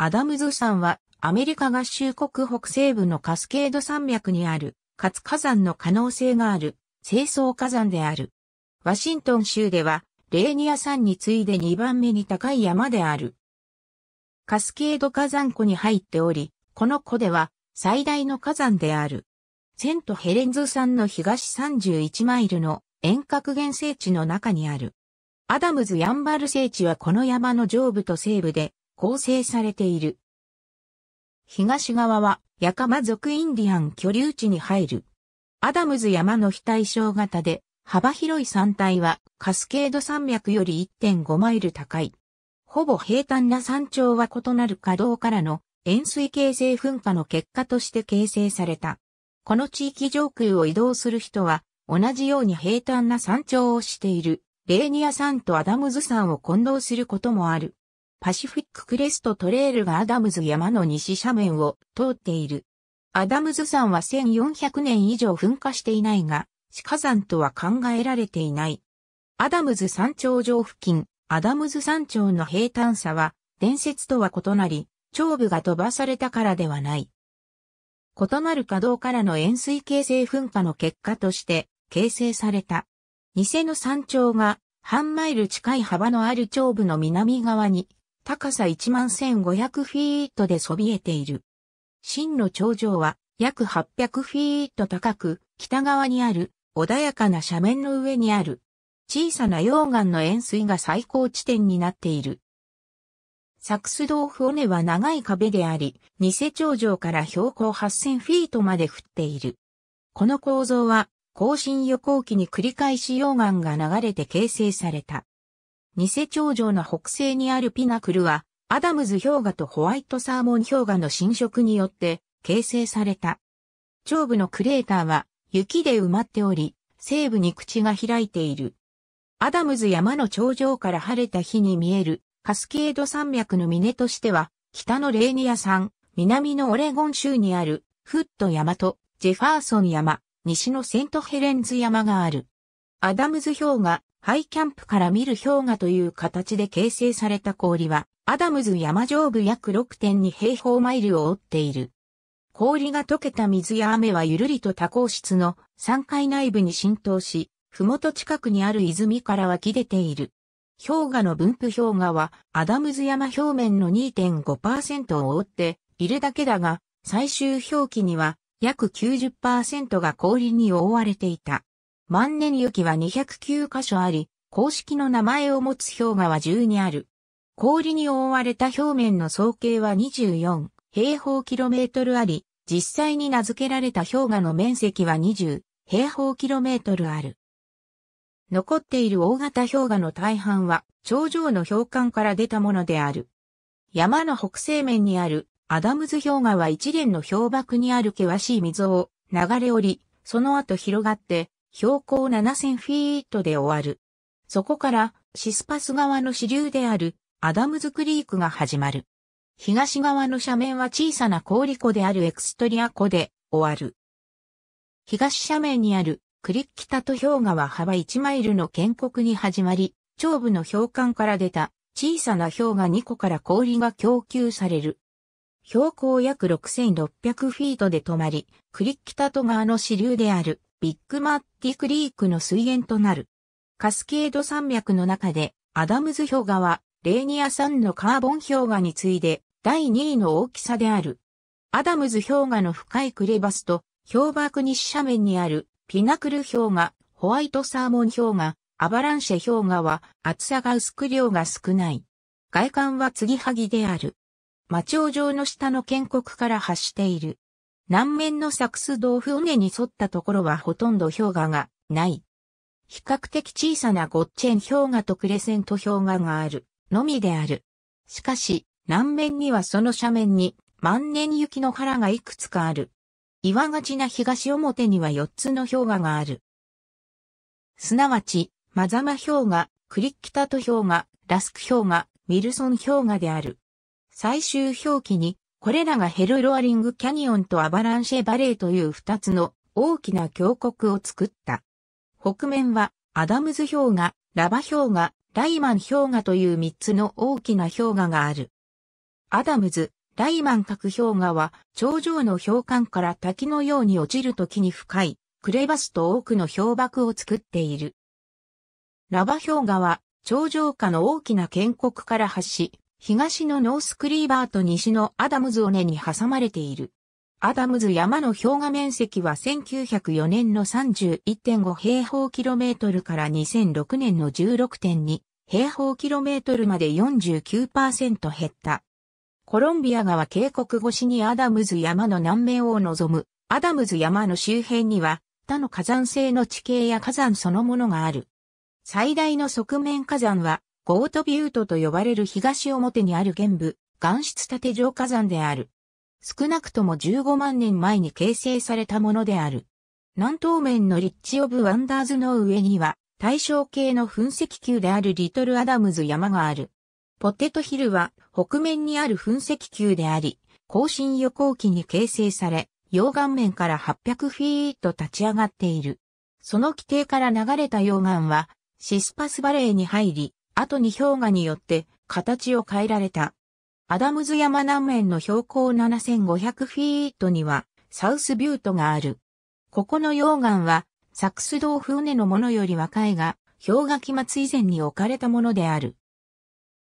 アダムズ山はアメリカ合衆国北西部のカスケード山脈にある活火山の可能性がある清掃火山である。ワシントン州ではレーニア山に次いで2番目に高い山である。カスケード火山湖に入っており、この湖では最大の火山である。セントヘレンズ山の東31マイルの遠隔原生地の中にある。アダムズ・ヤンバル聖地はこの山の上部と西部で構成されている。東側は、ヤカマ族インディアン居留地に入る。アダムズ山の非対称型で、幅広い山体はカスケード山脈より1.5マイル高い。ほぼ平坦な山頂は異なる稼働からの円錐形成噴火の結果として形成された。この地域上空を移動する人は、同じように平坦な山頂をしている、レーニア山とアダムズ山を混同することもある。パシフィッククレストトレールがアダムズ山の西斜面を通っている。アダムズ山は1400年以上噴火していないが、死火山とは考えられていない。アダムズ山頂上付近、アダムズ山頂の平坦さは、伝説とは異なり、頂部が飛ばされたからではない。異なる稼働からの円錐形成噴火の結果として形成された。偽の山頂が半マイル近い幅のある頂部の南側に高さ11,500フィートでそびえている。真の頂上は約800フィート高く、北側にある穏やかな斜面の上にある。小さな溶岩の円錐が最高地点になっている。サクスドーフ尾根は長い壁であり、偽頂上から標高8000フィートまで降っている。この構造は、更新予行期に繰り返し溶岩が流れて形成された。偽頂上の北西にあるピナクルは、アダムズ氷河とホワイトサーモン氷河の侵食によって形成された。上部のクレーターは雪で埋まっており、西部に口が開いている。アダムズ山の頂上から晴れた日に見えるカスケード山脈の峰としては、北のレーニア山、南のオレゴン州にあるフット山とジェファーソン山、西のセントヘレンズ山がある。アダムズ氷河、ハイキャンプから見る氷河という形で形成された氷は、アダムズ山上部約6.2平方マイルを覆っている。氷が溶けた水や雨はゆるりと多孔質の3階内部に浸透し、ふもと近くにある泉から湧き出ている。氷河の分布氷河はアダムズ山表面の2.5%を覆っているだけだが、最終表記には約90%が氷に覆われていた。万年雪は209箇所あり、公式の名前を持つ氷河は12ある。氷に覆われた表面の総計は24平方キロメートルあり、実際に名付けられた氷河の面積は20平方キロメートルある。残っている大型氷河の大半は頂上の氷管から出たものである。山の北西面にあるアダムズ氷河は一連の氷瀑にある険しい溝を流れ降り、その後広がって標高7000フィートで終わる。そこからシスパス側の支流であるアダムズクリークが始まる。東側の斜面は小さな氷湖であるエクストリア湖で終わる。東斜面にあるクリッキタと氷河は幅1マイルの建国に始まり、長部の氷管から出た小さな氷河2個から氷が供給される。標高約6600フィートで止まり、クリッキタと川の支流であるビッグマッティクリークの水源となる。カスケード山脈の中で、アダムズ氷河は、レーニア山のカーボン氷河に次いで、第2位の大きさである。アダムズ氷河の深いクレバスと、氷瀑西斜面にある、ピナクル氷河、ホワイトサーモン氷河、アバランシェ氷河は、厚さが薄く量が少ない。外観は継ぎはぎである。町鳥の下の建国から発している。南面のサクスドーフ尾根に沿ったところはほとんど氷河がない。比較的小さなゴッチェン氷河とクレセント氷河がある、のみである。しかし、南面にはその斜面に万年雪の原がいくつかある。岩がちな東表には4つの氷河がある。すなわち、マザマ氷河、クリッキタト氷河、ラスク氷河、ウィルソン氷河である。最終表記にこれらがヘルロアリングキャニオンとアバランシェバレーという二つの大きな峡谷を作った。北面はアダムズ氷河、ラバ氷河、ライマン氷河という三つの大きな氷河がある。アダムズ、ライマン各氷河は頂上の氷管から滝のように落ちる時に深いクレバスと多くの氷瀑を作っている。ラバ氷河は頂上下の大きな建国から発し、東のノースクリーバーと西のアダムズ尾根に挟まれている。アダムズ山の氷河面積は1904年の31.5平方キロメートルから2006年の16.2平方キロメートルまで49%減った。コロンビア川渓谷越しにアダムズ山の南面を望むアダムズ山の周辺には他の火山性の地形や火山そのものがある。最大の側面火山はコートビュートと呼ばれる東表にある玄武、岩質縦上火山である。少なくとも15万年前に形成されたものである。南東面のリッチ・オブ・ワンダーズの上には、対象系の噴石球であるリトル・アダムズ山がある。ポテトヒルは北面にある噴石球であり、更新予行期に形成され、溶岩面から800フィート立ち上がっている。その規定から流れた溶岩は、シスパスバレーに入り、後に氷河によって形を変えられた。アダムズ山南面の標高7500フィートにはサウスビュートがある。ここの溶岩はサクスドー船のものより若いが、氷河期末以前に置かれたものである。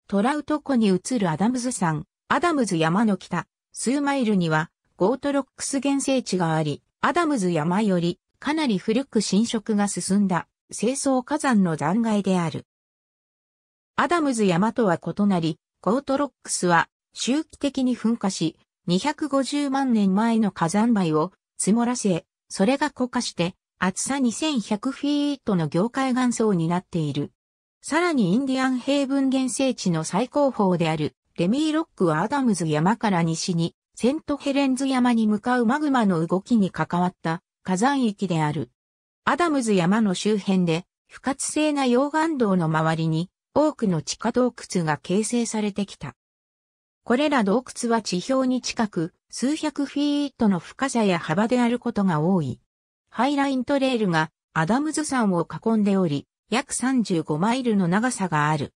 トラウト湖に移るアダムズ山、アダムズ山の北、数マイルにはゴートロックス原生地があり、アダムズ山よりかなり古く浸食が進んだ清掃火山の残骸である。アダムズ山とは異なり、コートロックスは周期的に噴火し、250万年前の火山灰を積もらせ、それが固化して、厚さ2100フィートの業界岩層になっている。さらにインディアンヘイブン原生地の最高峰であるレミーロックはアダムズ山から西にセントヘレンズ山に向かうマグマの動きに関わった火山域である。アダムズ山の周辺で不活性な溶岩道の周りに多くの地下洞窟が形成されてきた。これら洞窟は地表に近く、数百フィートの深さや幅であることが多い。ハイライントレイルがアダムズ山を囲んでおり、約35マイルの長さがある。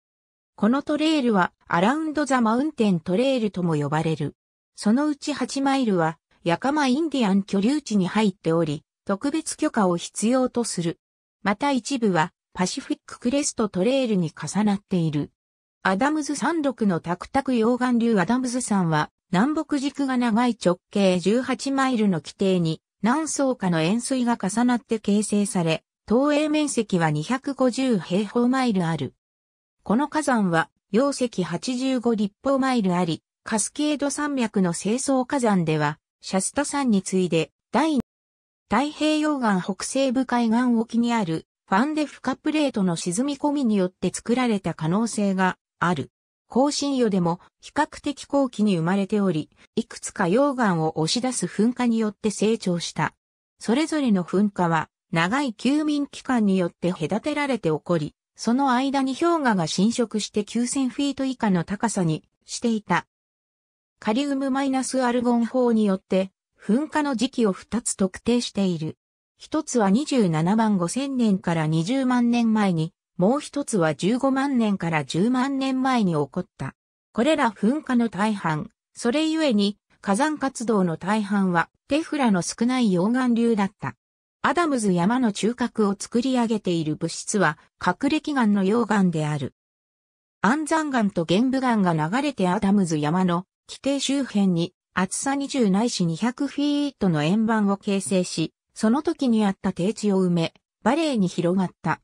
このトレイルはアラウンドザマウンテントレイルとも呼ばれる。そのうち8マイルはヤカマインディアン居留地に入っており、特別許可を必要とする。また一部はパシフィッククレストトレイルに重なっている。アダムズ山麓のタクタク溶岩流アダムズ山は南北軸が長い直径18マイルの規定に何層かの円錐が重なって形成され、投影面積は250平方マイルある。この火山は溶石85立方マイルあり、カスケード山脈の清掃火山では、シャスタ山に次いで第太平洋岸北西部海岸沖にあるファンデフカプレートの沈み込みによって作られた可能性がある。高深余でも比較的後期に生まれており、いくつか溶岩を押し出す噴火によって成長した。それぞれの噴火は長い休眠期間によって隔てられて起こり、その間に氷河が侵食して9000フィート以下の高さにしていた。カリウムマイナスアルゴン法によって噴火の時期を2つ特定している。一つは27万5千年から20万年前に、もう一つは15万年から10万年前に起こった。これら噴火の大半、それゆえに火山活動の大半はテフラの少ない溶岩流だった。アダムズ山の中核を作り上げている物質は核気岩の溶岩である。安山岩と玄武岩が流れてアダムズ山の規定周辺に厚さ20ないし200フィートの円盤を形成し、その時にあった低地を埋め、バレーに広がった。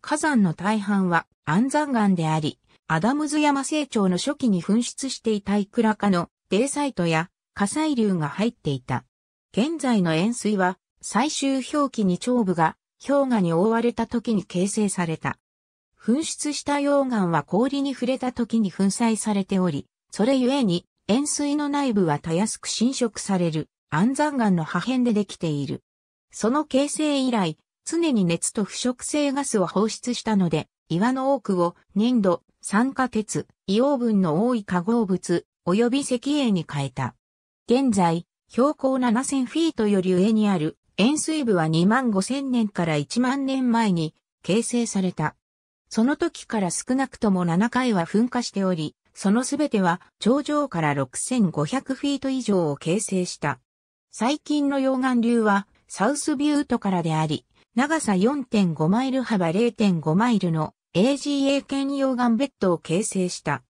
火山の大半は安山岩であり、アダムズ山成長の初期に噴出していたイクラ科のデーサイトや火砕流が入っていた。現在の塩水は最終表記に長部が氷河に覆われた時に形成された。噴出した溶岩は氷に触れた時に粉砕されており、それゆえに塩水の内部はたやすく侵食される安山岩の破片でできている。その形成以来、常に熱と腐食性ガスを放出したので、岩の多くを粘土、酸化鉄、硫黄分の多い化合物、及び石英に変えた。現在、標高7000フィートより上にある塩水部は2万5000年から1万年前に形成された。その時から少なくとも7回は噴火しており、そのすべては頂上から6500フィート以上を形成した。最近の溶岩流はサウスビュートからであり、長さ4.5マイル幅0.5マイルの AGA 圏溶岩ベッドを形成した。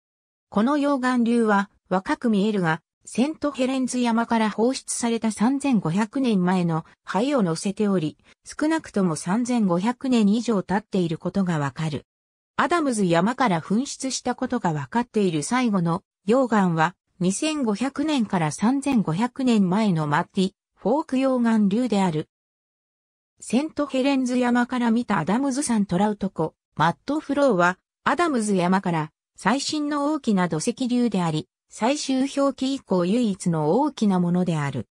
この溶岩流は若く見えるが、セントヘレンズ山から放出された3500年前の灰を乗せており、少なくとも3500年以上経っていることがわかる。アダムズ山から噴出したことがわかっている最後の溶岩は2500年から3500年前のマッティ、フォーク溶岩流である。セントヘレンズ山から見たアダムズ山トラウト湖、マットフローは、アダムズ山から最新の大きな土石流であり、最終表記以降唯一の大きなものである。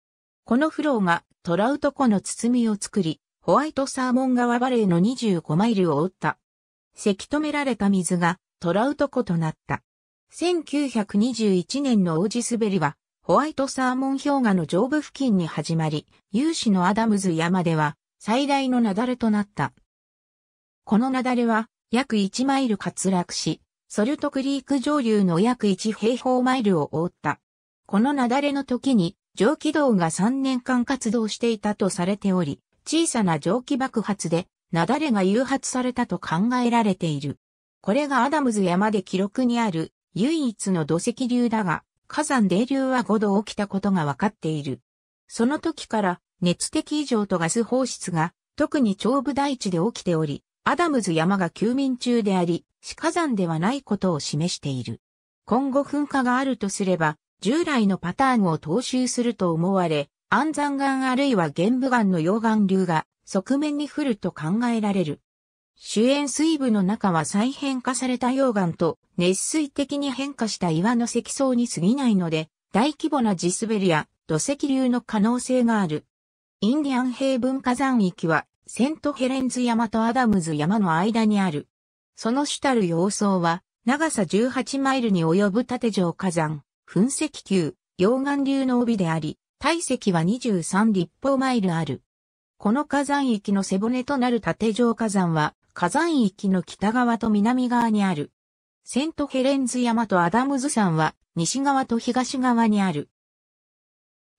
このフローがトラウト湖の包みを作り、ホワイトサーモン川バレーの25マイルを追った。せき止められた水がトラウト湖となった。1921年の王子滑りはホワイトサーモン氷河の上部付近に始まり、有志のアダムズ山では最大の雪崩となった。この雪崩は約1マイル滑落し、ソルトクリーク上流の約1平方マイルを覆った。この雪崩の時に蒸気道が3年間活動していたとされており、小さな蒸気爆発で雪崩が誘発されたと考えられている。これがアダムズ山で記録にある唯一の土石流だが、火山泥流は5度起きたことが分かっている。その時から熱的異常とガス放出が特に長部大地で起きており、アダムズ山が休眠中であり、死火山ではないことを示している。今後噴火があるとすれば、従来のパターンを踏襲すると思われ、安山岩あるいは玄武岩の溶岩流が側面に降ると考えられる。主演水部の中は再変化された溶岩と熱水的に変化した岩の積層に過ぎないので、大規模な地滑りや土石流の可能性がある。インディアン平文火山域は、セントヘレンズ山とアダムズ山の間にある。その主たる様相は、長さ18マイルに及ぶ縦状火山、噴石球、溶岩流の帯であり、体積は23立方マイルある。この火山域の背骨となる縦状火山は、火山域の北側と南側にある。セントヘレンズ山とアダムズ山は西側と東側にある。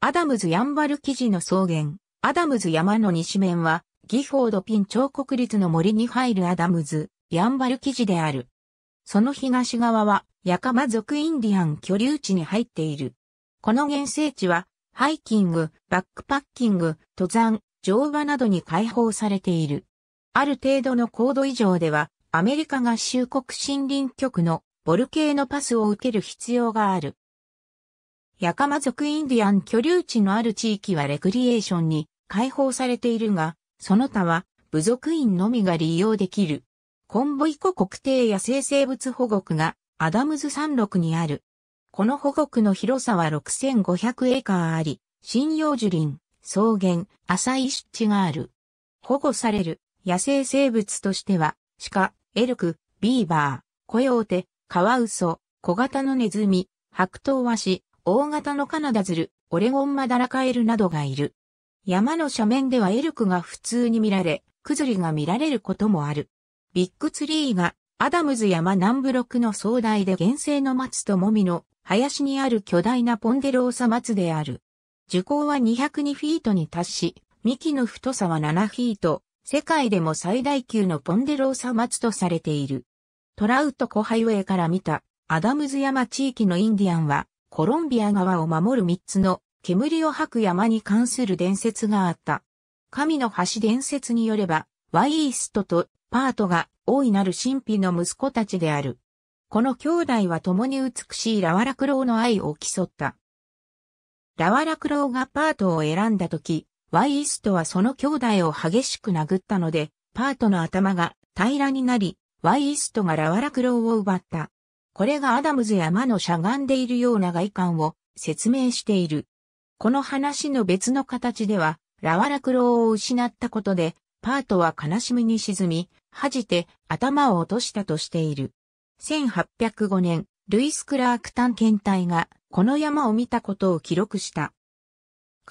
アダムズヤンバル記事の草原、アダムズ山の西面はギフォードピン彫刻率の森に入るアダムズ、ヤンバル記事である。その東側はヤカマ族インディアン居留地に入っている。この原生地はハイキング、バックパッキング、登山、乗馬などに開放されている。ある程度の高度以上では、アメリカ合衆国森林局のボルケーノパスを受ける必要がある。ヤカマ族インディアン居留地のある地域はレクリエーションに開放されているが、その他は部族員のみが利用できる。コンボイコ国定野生生物保護区がアダムズ山麓にある。この保護区の広さは6500エーカーあり、針葉樹林、草原、浅い湿地がある。保護される野生生物としては、鹿、エルク、ビーバー、コヨーテ、カワウソ、小型のネズミ、白頭ワシ、大型のカナダズル、オレゴンマダラカエルなどがいる。山の斜面ではエルクが普通に見られ、クズリが見られることもある。ビッグツリーがアダムズ山南ブロックの壮大で原生の松とモミの林にある巨大なポンデローサ松である。樹高は202フィートに達し、幹の太さは7フィート、世界でも最大級のポンデローサ松とされている。トラウト湖ハイウェイから見たアダムズ山地域のインディアンはコロンビア川を守る3つの煙を吐く山に関する伝説があった。神の橋伝説によればワイーストとパートが大いなる神秘の息子たちである。この兄弟は共に美しいラワラクロウの愛を競った。ラワラクロウがパートを選んだ時、ワイイストはその兄弟を激しく殴ったので、パートの頭が平らになり、ワイイストがラワラクロウを奪った。これがアダムズ山のしゃがんでいるような外観を説明している。この話の別の形では、ラワラクロウを失ったことで、パートは悲しみに沈み、恥じて頭を落としたとしている。1805年、ルイス・クラーク探検隊がこの山を見たことを記録した。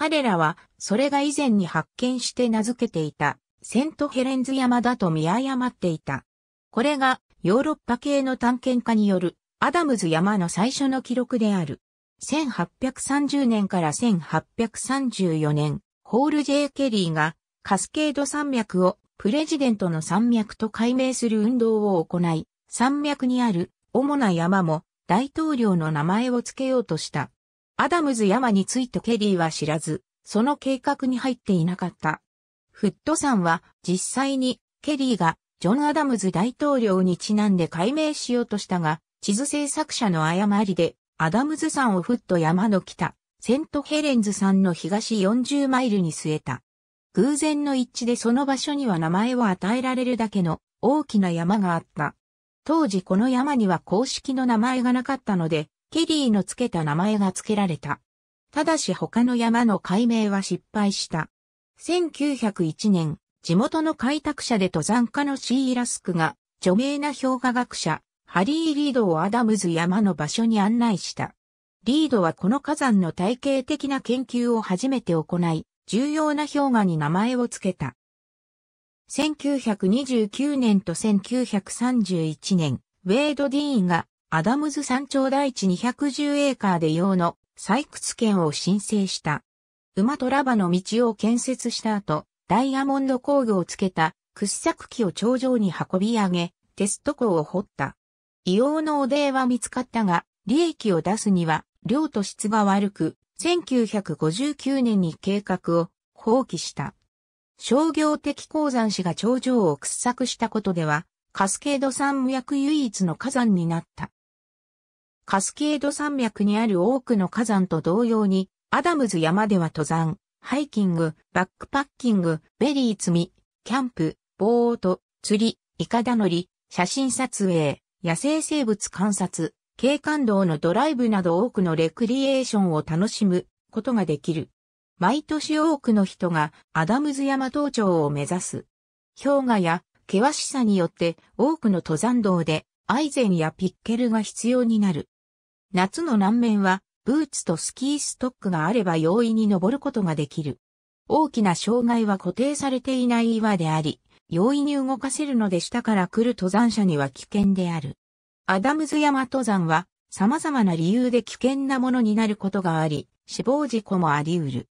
彼らは、それが以前に発見して名付けていた、セントヘレンズ山だと見誤っていた。これが、ヨーロッパ系の探検家による、アダムズ山の最初の記録である。1830年から1834年、ホール・ジェイ・ケリーが、カスケード山脈を、プレジデントの山脈と解明する運動を行い、山脈にある主な山も大統領の名前を付けようとした。アダムズ山についてケリーは知らず、その計画に入っていなかった。フット山は実際にケリーがジョン・アダムズ大統領にちなんで解明しようとしたが、地図制作者の誤りで、アダムズ山をフット山の北、セントヘレンズ山の東40マイルに据えた。偶然の一致でその場所には名前を与えられるだけの大きな山があった。当時この山には公式の名前がなかったので、ケリーの付けた名前が付けられた。ただし他の山の解明は失敗した。1901年、地元の開拓者で登山家のシーラスクが、著名な評価学者、ハリー・リードをアダムズ山の場所に案内した。リードはこの火山の体系的な研究を初めて行い、重要な氷河に名前を付けた。1929年と1931年、ウェイド・ディーンがアダムズ山頂大地210エーカーで用の採掘権を申請した。馬とラバの道を建設した後、ダイヤモンド工具をつけた掘削機を頂上に運び上げ、テスト港を掘った。硫黄の汚泥は見つかったが、利益を出すには、量と質が悪く、1959年に計画を放棄した。商業的鉱山市が頂上を掘削したことでは、カスケード山脈唯一の火山になった。カスケード山脈にある多くの火山と同様に、アダムズ山では登山、ハイキング、バックパッキング、ベリー積み、キャンプ、ボート、釣り、イカダ乗り、写真撮影、野生生物観察、景観道のドライブなど多くのレクリエーションを楽しむことができる。毎年多くの人がアダムズ山登頂を目指す。氷河や険しさによって多くの登山道でアイゼンやピッケルが必要になる。夏の南面は、ブーツとスキーストックがあれば容易に登ることができる。大きな障害は固定されていない岩であり、容易に動かせるので下から来る登山者には危険である。アダムズ山登山は様々な理由で危険なものになることがあり、死亡事故もあり得る。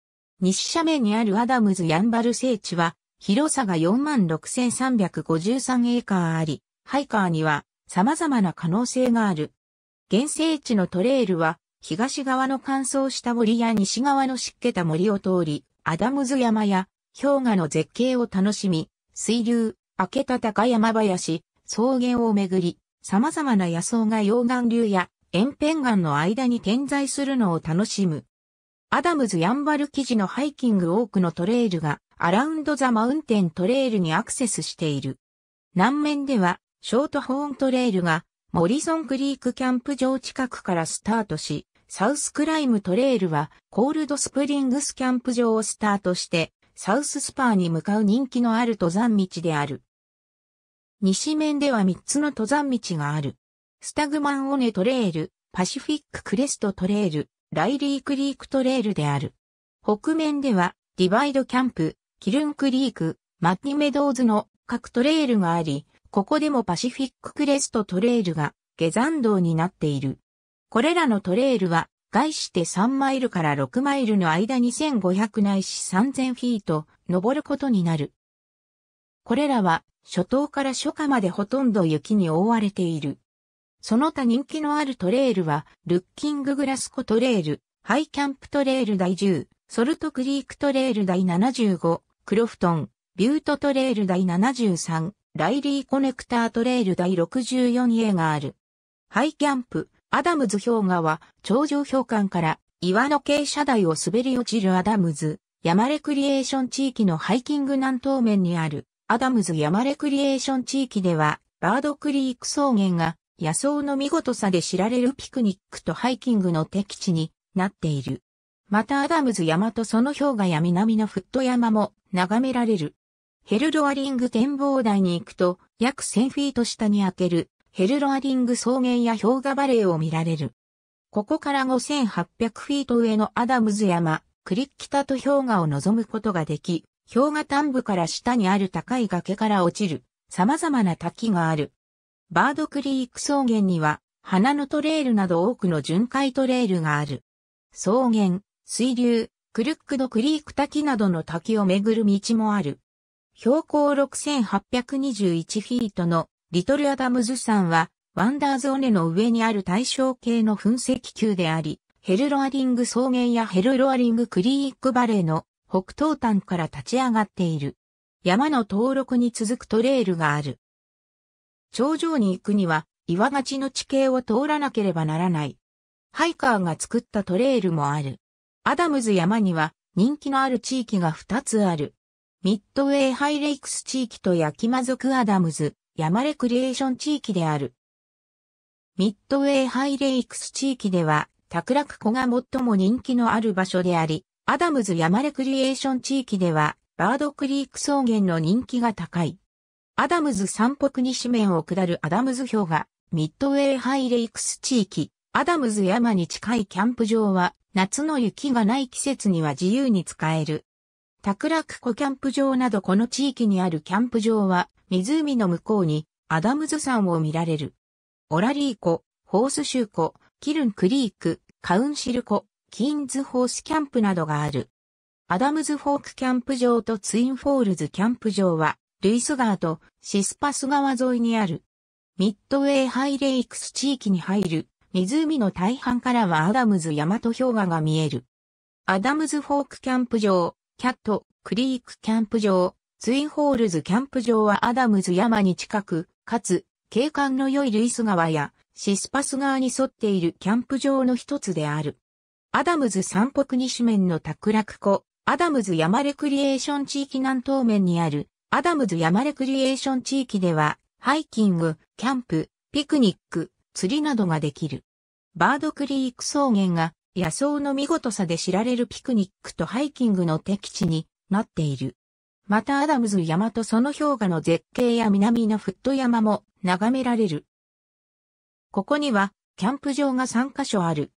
西斜面にあるアダムズヤンバル聖地は、広さが46,353エーカーあり、ハイカーには様々な可能性がある。原生地のトレイルは、東側の乾燥した森や西側の湿気た森を通り、アダムズ山や氷河の絶景を楽しみ、水流、明けた高山林、草原をめぐり、様々な野草が溶岩流や沿辺岩の間に点在するのを楽しむ。アダムズ・ヤンバル記事のハイキング多くのトレイルが、アラウンド・ザ・マウンテントレイルにアクセスしている。南面では、ショートホーントレイルがモリソンクリークキャンプ場近くからスタートし、サウスクライムトレイルはコールドスプリングスキャンプ場をスタートして、サウススパーに向かう人気のある登山道である。西面では3つの登山道がある。スタグマンオネトレイル、パシフィッククレストトレイル、ライリークリークトレイルである。北面では、ディバイドキャンプ、キルンクリーク、マッティメドーズの各トレイルがあり、ここでもパシフィッククレストトレイルが下山道になっている。これらのトレイルは、外して3マイルから6マイルの間2 5 0 0ないし3000フィート登ることになる。これらは初冬から初夏までほとんど雪に覆われている。その他人気のあるトレイルは、ルッキンググラスコトレイル、ハイキャンプトレイル第10、ソルトクリークトレイル第75、クロフトン、ビュートトレイル第73、ライリーコネクタートレイル第 64A がある。ハイキャンプ、アダムズ氷河は、頂上氷間から岩の傾斜台を滑り落ちるアダムズ、山レクリエーション地域のハイキング南東面にある、アダムズ山レクリエーション地域では、バードクリーク草原が野草の見事さで知られるピクニックとハイキングの敵地になっている。またアダムズ山とその氷河や南のフット山も眺められる。ヘルロアリング展望台に行くと、約1000フィート下に開ける、ヘルロアリング草原や氷河バレーを見られる。ここから5800フィート上のアダムズ山、クリッキタと氷河を望むことができ、氷河端部から下にある高い崖から落ちる、様々な滝がある。バードクリーク草原には、花のトレイルなど多くの巡回トレイルがある。草原、水流、クルックドクリーク滝などの滝をめぐる道もある。標高6821フィートのリトルアダムズ山は、ワンダーズ尾根の上にある対象形の噴石球であり、ヘルロアリング草原やヘルロアリングクリークバレーの北東端から立ち上がっている。山の登録に続くトレイルがある。頂上に行くには、岩がちの地形を通らなければならない。ハイカーが作ったトレイルもある。アダムズ山には人気のある地域が2つある。ミッドウェーハイレイクス地域とヤキマ族アダムズ、山レクリエーション地域である。ミッドウェーハイレイクス地域では、拓楽湖が最も人気のある場所であり、アダムズ山レクリエーション地域では、バードクリーク草原の人気が高い。アダムズ山北西面を下るアダムズ氷が、ミッドウェーハイレイクス地域、アダムズ山に近いキャンプ場は、夏の雪がない季節には自由に使える。タクラク湖キャンプ場などこの地域にあるキャンプ場は、湖の向こうにアダムズ山を見られる。オラリー湖、ホース州湖、キルンクリーク、カウンシル湖、キーンズホースキャンプなどがある。アダムズフォークキャンプ場とツインフォールズキャンプ場は、ルイス川とシスパス川沿いにある。ミッドウェーハイレイクス地域に入る湖の大半からはアダムズ大和氷河が見える。アダムズフォークキャンプ場、キャット、クリークキャンプ場、ツインホールズキャンプ場はアダムズ山に近く、かつ、景観の良いルイス川やシスパス川に沿っているキャンプ場の一つである。アダムズ山北西面の拓楽湖、アダムズ山レクリエーション地域南東面にある、アダムズ山レクリエーション地域では、ハイキング、キャンプ、ピクニック、釣りなどができる。バードクリーク草原が野草の見事さで知られるピクニックとハイキングの敵地になっている。またアダムズ山とその氷河の絶景や南のフット山も眺められる。ここにはキャンプ場が3カ所ある。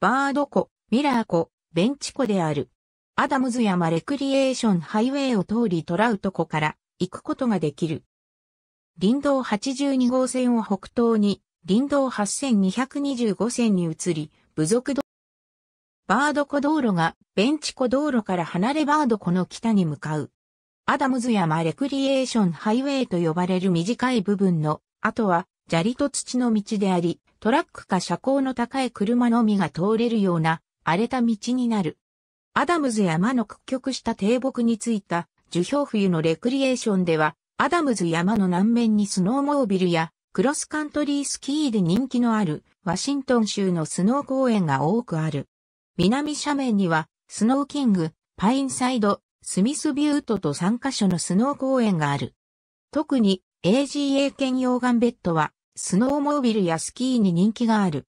バード湖、ミラー湖、ベンチ湖である。アダムズ山レクリエーションハイウェイを通りトラウト湖から行くことができる。林道82号線を北東に、林道8225線に移り、部族道バード湖道路がベンチ湖道路から離れバード湖の北に向かう。アダムズ山レクリエーションハイウェイと呼ばれる短い部分の、後は砂利と土の道であり、トラックか車高の高い車のみが通れるような荒れた道になる。アダムズ山の屈曲した低木についた樹氷冬のレクリエーションでは、アダムズ山の南面にスノーモービルやクロスカントリースキーで人気のあるワシントン州のスノー公園が多くある。南斜面には、スノーキング、パインサイド、スミスビュートと3カ所のスノー公園がある。特に AGA 兼溶岩ベッドは、スノーモービルやスキーに人気がある。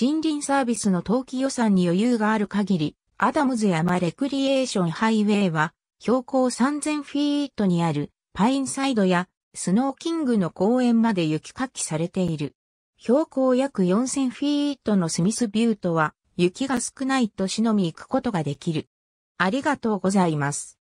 森林サービスの冬季予算に余裕がある限り、アダムズ山レクリエーションハイウェイは、標高3000フィートにあるパインサイドやスノーキングの公園まで雪かきされている。標高約4000フィートのスミスビュートは、雪が少ない年のみ行くことができる。ありがとうございます。